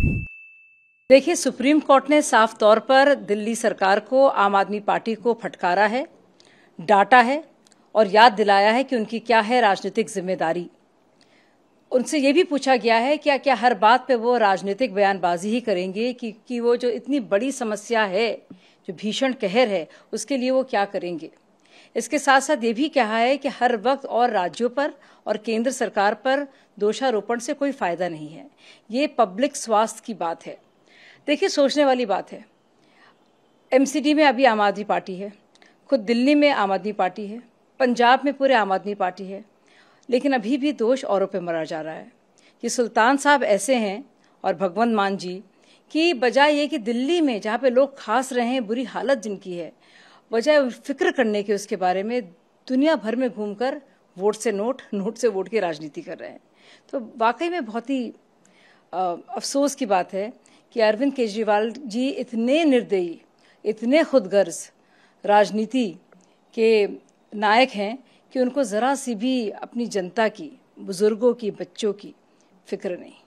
देखिए supreme court ने साफ तौर पर दिल्ली सरकार को आम आदमी पार्टी को फटकारा है डांटा है और याद दिलाया है कि उनकी क्या है राजनीतिक जिम्मेदारी उनसे ये भी पूछा गया है क्या क्या हर बात पे वो राजनीतिक बयानबाजी ही करेंगे कि, कि वो जो इतनी बड़ी समस्या है जो भीषण कहर है उसके लिए वो क्या करेंगे इसके साथ साथ ये भी कहा है कि हर वक्त और राज्यों पर और केंद्र सरकार पर दोषारोपण से कोई फायदा नहीं है ये पब्लिक स्वास्थ्य की बात है देखिए सोचने वाली बात है एमसीडी में अभी आम आदमी पार्टी है खुद दिल्ली में आम आदमी पार्टी है पंजाब में पूरे आम आदमी पार्टी है लेकिन अभी भी दोष औरों पर मरा जा रहा है कि सुल्तान साहब ऐसे हैं और भगवंत मान जी कि बजाय ये कि दिल्ली में जहाँ पे लोग खास रहे हैं बुरी हालत जिनकी है बजाय फिक्र करने के उसके बारे में दुनिया भर में घूमकर वोट से नोट नोट से वोट की राजनीति कर रहे हैं तो वाकई में बहुत ही अफसोस की बात है कि अरविंद केजरीवाल जी इतने निर्दयी इतने खुदगर्ज राजनीति के नायक हैं कि उनको ज़रा सी भी अपनी जनता की बुज़ुर्गों की बच्चों की फिक्र नहीं